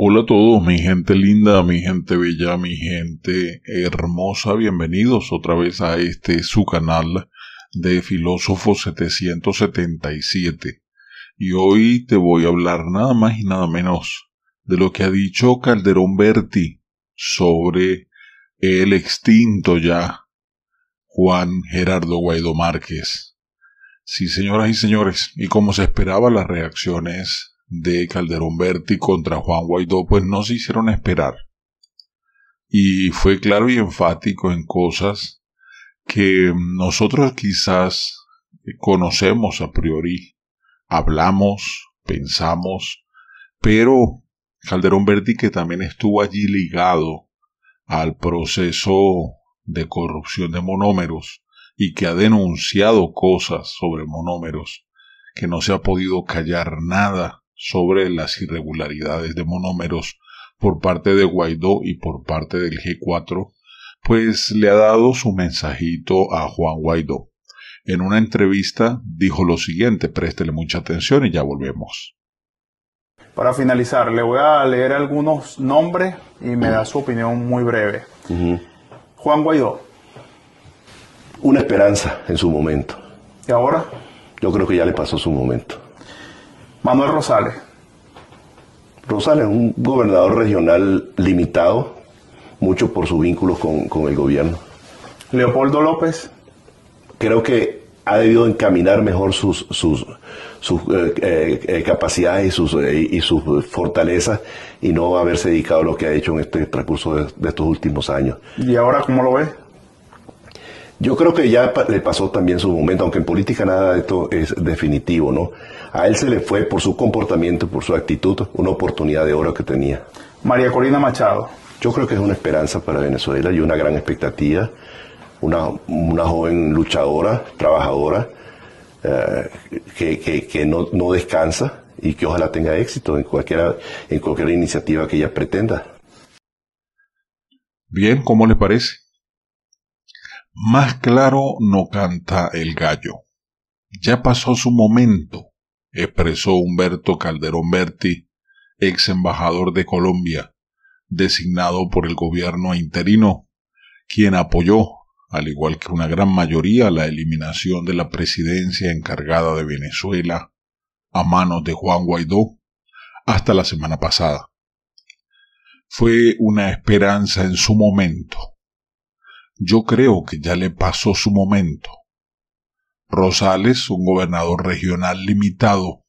Hola a todos, mi gente linda, mi gente bella, mi gente hermosa, bienvenidos otra vez a este su canal de Filósofo 777. Y hoy te voy a hablar nada más y nada menos de lo que ha dicho Calderón Berti sobre el extinto ya Juan Gerardo Guaidó Márquez. Sí, señoras y señores, y como se esperaba las reacciones de Calderón Berti contra Juan Guaidó, pues no se hicieron esperar. Y fue claro y enfático en cosas que nosotros quizás conocemos a priori, hablamos, pensamos, pero Calderón Berti, que también estuvo allí ligado al proceso de corrupción de monómeros y que ha denunciado cosas sobre monómeros, que no se ha podido callar nada sobre las irregularidades de monómeros por parte de Guaidó y por parte del G4, pues le ha dado su mensajito a Juan Guaidó. En una entrevista dijo lo siguiente, préstele mucha atención y ya volvemos. Para finalizar, le voy a leer algunos nombres y me da su opinión muy breve. Juan Guaidó. Una esperanza en su momento. ¿Y ahora? Yo creo que ya le pasó su momento. Manuel Rosales. Rosales es un gobernador regional limitado, mucho por sus vínculos con, el gobierno. Leopoldo López, creo que ha debido encaminar mejor sus, sus, sus eh, eh, eh, capacidades y sus, y sus fortalezas y no haberse dedicado a lo que ha hecho en este transcurso de, de estos últimos años. ¿Y ahora cómo lo ves? Yo creo que ya le pasó también su momento, aunque en política nada de esto es definitivo, ¿no? A él se le fue por su comportamiento, por su actitud, una oportunidad de oro que tenía. María Corina Machado. Yo creo que es una esperanza para Venezuela y una gran expectativa. Una, una joven luchadora, trabajadora, eh, que, no, no, descansa y que ojalá tenga éxito en, cualquiera, en cualquier iniciativa que ella pretenda. Bien, ¿cómo le parece? Más claro no canta el gallo. Ya pasó su momento, expresó Humberto Calderón Berti, ex embajador de Colombia, designado por el gobierno interino, quien apoyó, al igual que una gran mayoría, la eliminación de la presidencia encargada de Venezuela a manos de Juan Guaidó hasta la semana pasada. Fue una esperanza en su momento yo creo que ya le pasó su momento. Rosales, un gobernador regional limitado,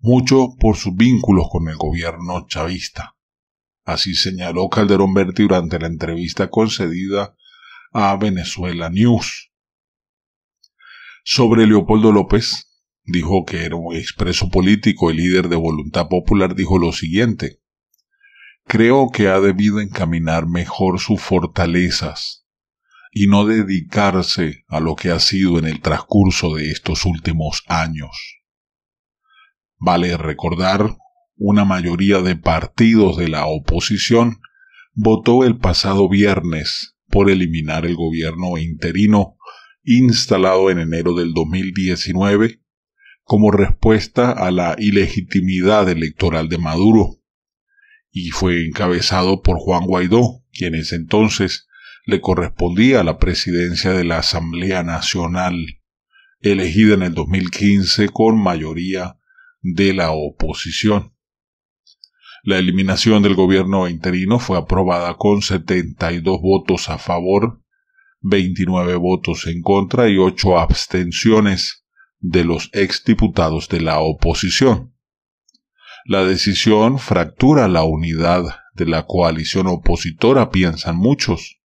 mucho por sus vínculos con el gobierno chavista. Así señaló Calderón Berti durante la entrevista concedida a Venezuela News. Sobre Leopoldo López, dijo que era un expreso político y líder de Voluntad Popular, dijo lo siguiente. Creo que ha debido encaminar mejor sus fortalezas, y no dedicarse a lo que ha sido en el transcurso de estos últimos años. Vale recordar, una mayoría de partidos de la oposición votó el pasado viernes por eliminar el gobierno interino instalado en enero del 2019 como respuesta a la ilegitimidad electoral de Maduro, y fue encabezado por Juan Guaidó, quien en entonces le correspondía la presidencia de la Asamblea Nacional, elegida en el 2015 con mayoría de la oposición. La eliminación del gobierno interino fue aprobada con 72 votos a favor, 29 votos en contra y 8 abstenciones de los exdiputados de la oposición. La decisión fractura la unidad de la coalición opositora, piensan muchos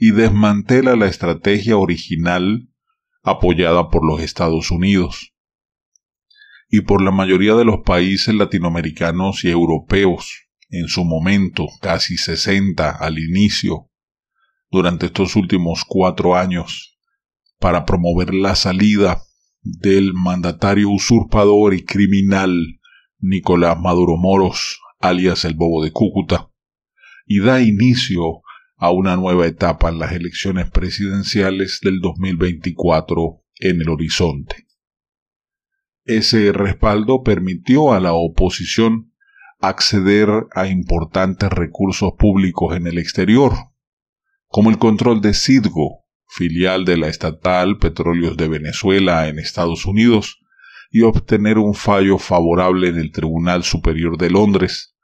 y desmantela la estrategia original apoyada por los Estados Unidos y por la mayoría de los países latinoamericanos y europeos en su momento, casi 60 al inicio, durante estos últimos cuatro años, para promover la salida del mandatario usurpador y criminal Nicolás Maduro Moros, alias el Bobo de Cúcuta, y da inicio a una nueva etapa en las elecciones presidenciales del 2024 en el horizonte. Ese respaldo permitió a la oposición acceder a importantes recursos públicos en el exterior, como el control de Cidgo, filial de la estatal Petróleos de Venezuela en Estados Unidos, y obtener un fallo favorable en el Tribunal Superior de Londres,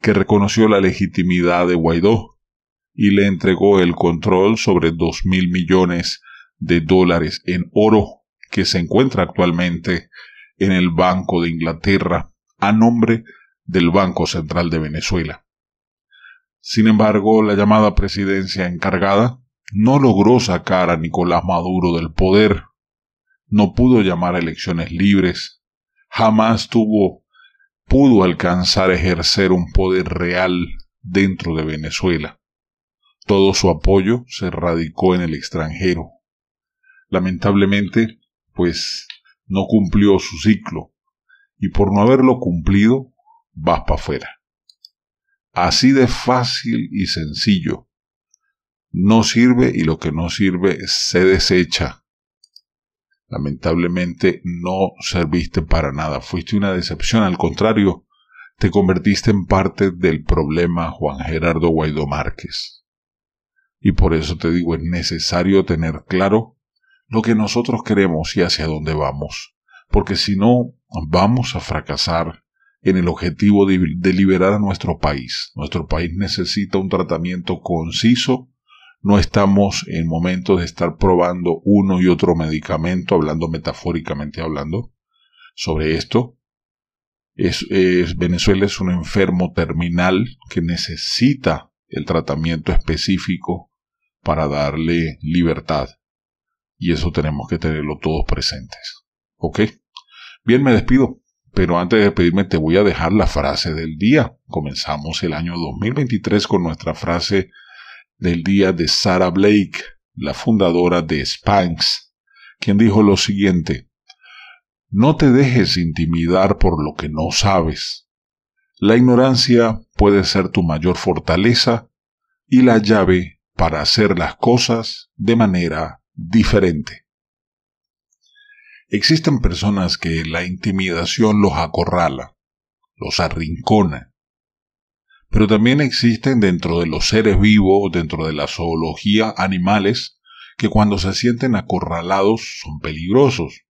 que reconoció la legitimidad de Guaidó y le entregó el control sobre dos mil millones de dólares en oro que se encuentra actualmente en el Banco de Inglaterra a nombre del Banco Central de Venezuela. Sin embargo, la llamada presidencia encargada no logró sacar a Nicolás Maduro del poder, no pudo llamar a elecciones libres, jamás tuvo, pudo alcanzar a ejercer un poder real dentro de Venezuela. Todo su apoyo se radicó en el extranjero. Lamentablemente, pues no cumplió su ciclo, y por no haberlo cumplido, vas para afuera. Así de fácil y sencillo. No sirve y lo que no sirve se desecha. Lamentablemente no serviste para nada, fuiste una decepción, al contrario, te convertiste en parte del problema Juan Gerardo Guaidó Márquez. Y por eso te digo, es necesario tener claro lo que nosotros queremos y hacia dónde vamos, porque si no, vamos a fracasar en el objetivo de, liberar a nuestro país. Nuestro país necesita un tratamiento conciso, no estamos en momento de estar probando uno y otro medicamento, hablando metafóricamente hablando, sobre esto. es, Venezuela es un enfermo terminal que necesita el tratamiento específico para darle libertad. Y eso tenemos que tenerlo todos presentes. ¿Ok? Bien, me despido. Pero antes de despedirme te voy a dejar la frase del día. Comenzamos el año 2023 con nuestra frase del día de Sarah Blake, la fundadora de Spanx, quien dijo lo siguiente. No te dejes intimidar por lo que no sabes. La ignorancia puede ser tu mayor fortaleza y la llave para hacer las cosas de manera diferente. Existen personas que la intimidación los acorrala, los arrincona, pero también existen dentro de los seres vivos, dentro de la zoología, animales que cuando se sienten acorralados son peligrosos.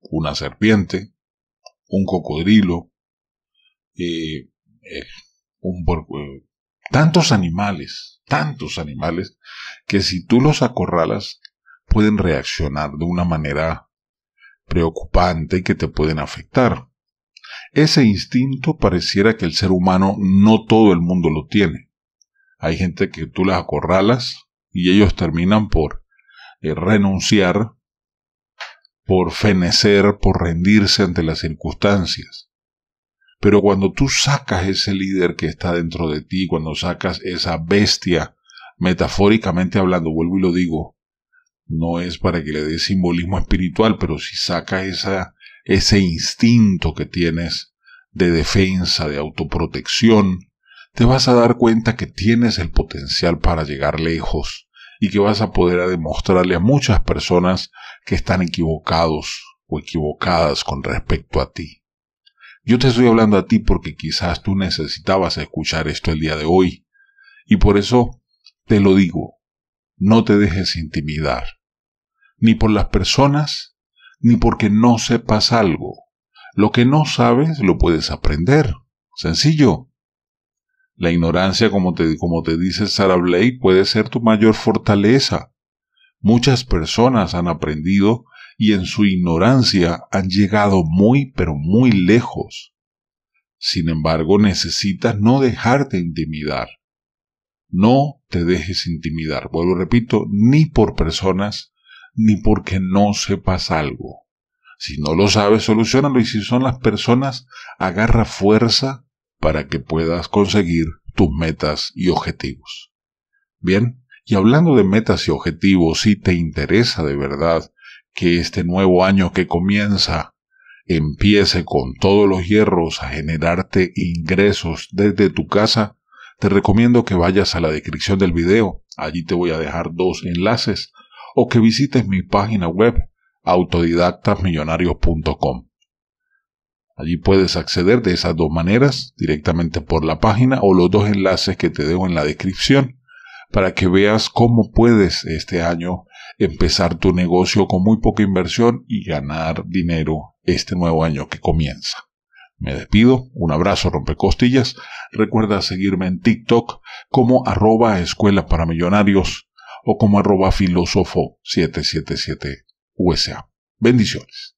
Una serpiente, un cocodrilo, eh, eh, un, eh, tantos animales tantos animales que si tú los acorralas pueden reaccionar de una manera preocupante y que te pueden afectar. Ese instinto pareciera que el ser humano no todo el mundo lo tiene. Hay gente que tú las acorralas y ellos terminan por eh, renunciar, por fenecer, por rendirse ante las circunstancias. Pero cuando tú sacas ese líder que está dentro de ti, cuando sacas esa bestia, metafóricamente hablando, vuelvo y lo digo, no es para que le des simbolismo espiritual, pero si sacas esa, ese instinto que tienes de defensa, de autoprotección, te vas a dar cuenta que tienes el potencial para llegar lejos y que vas a poder demostrarle a muchas personas que están equivocados o equivocadas con respecto a ti. Yo te estoy hablando a ti porque quizás tú necesitabas escuchar esto el día de hoy. Y por eso te lo digo, no te dejes intimidar, ni por las personas, ni porque no sepas algo. Lo que no sabes lo puedes aprender. Sencillo. La ignorancia, como te, como te dice Sarah Blake, puede ser tu mayor fortaleza. Muchas personas han aprendido y en su ignorancia han llegado muy pero muy lejos. Sin embargo, necesitas no dejarte intimidar. No te dejes intimidar, vuelvo repito, ni por personas, ni porque no sepas algo. Si no lo sabes, solucionalo y si son las personas, agarra fuerza para que puedas conseguir tus metas y objetivos. Bien, y hablando de metas y objetivos, si te interesa de verdad que este nuevo año que comienza empiece con todos los hierros a generarte ingresos desde tu casa, te recomiendo que vayas a la descripción del video, allí te voy a dejar dos enlaces, o que visites mi página web autodidactasmillonarios.com. Allí puedes acceder de esas dos maneras, directamente por la página o los dos enlaces que te dejo en la descripción, para que veas cómo puedes este año empezar tu negocio con muy poca inversión y ganar dinero este nuevo año que comienza. Me despido, un abrazo rompecostillas, recuerda seguirme en TikTok como arroba escuela para millonarios o como arroba filósofo 777 USA. Bendiciones.